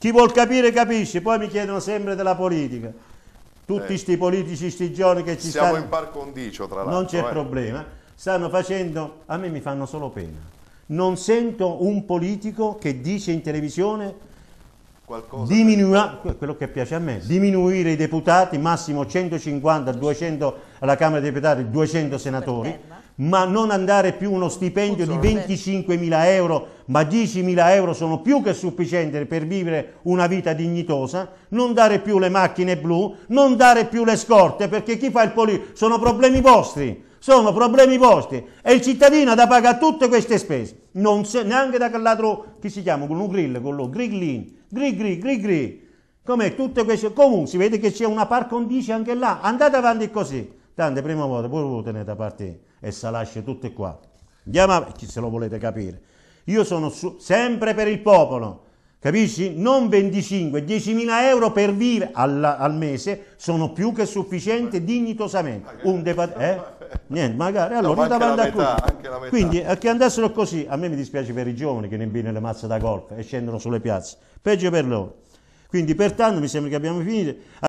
Chi vuol capire capisce, poi mi chiedono sempre della politica. Tutti questi eh. politici, sti giorni che ci Siamo stanno... Siamo in par condicio, tra l'altro. Non c'è eh. problema. Stanno facendo... A me mi fanno solo pena. Non sento un politico che dice in televisione Qualcosa diminua, quello che piace a me, diminuire i deputati, massimo 150, 200 alla Camera dei deputati, 200 senatori ma non andare più uno stipendio di 25.000 euro, ma 10.000 euro sono più che sufficienti per vivere una vita dignitosa, non dare più le macchine blu, non dare più le scorte, perché chi fa il politico sono problemi vostri, sono problemi vostri e il cittadino da pagare tutte queste spese, non se, neanche da quell'altro, chi si chiama, con un grill, con lo grillin, gri gri gri gri, come tutte queste, comunque si vede che c'è una par condicio anche là, andate avanti così. Tante prima volta poi lo tenete da parte e se salasce tutto qua. Andiamo avanti, se lo volete capire. Io sono su, sempre per il popolo, capisci? Non 25, 10.000 euro per vivere al, al, mese sono più che sufficienti dignitosamente. Un eh? Niente, magari. Allora, no, ma anche, la metà, anche la metà. Quindi, eh, che andassero così, a me mi dispiace per i giovani che ne imbinano le mazze da golf e scendono sulle piazze. Peggio per loro. Quindi, pertanto, mi sembra che abbiamo finito.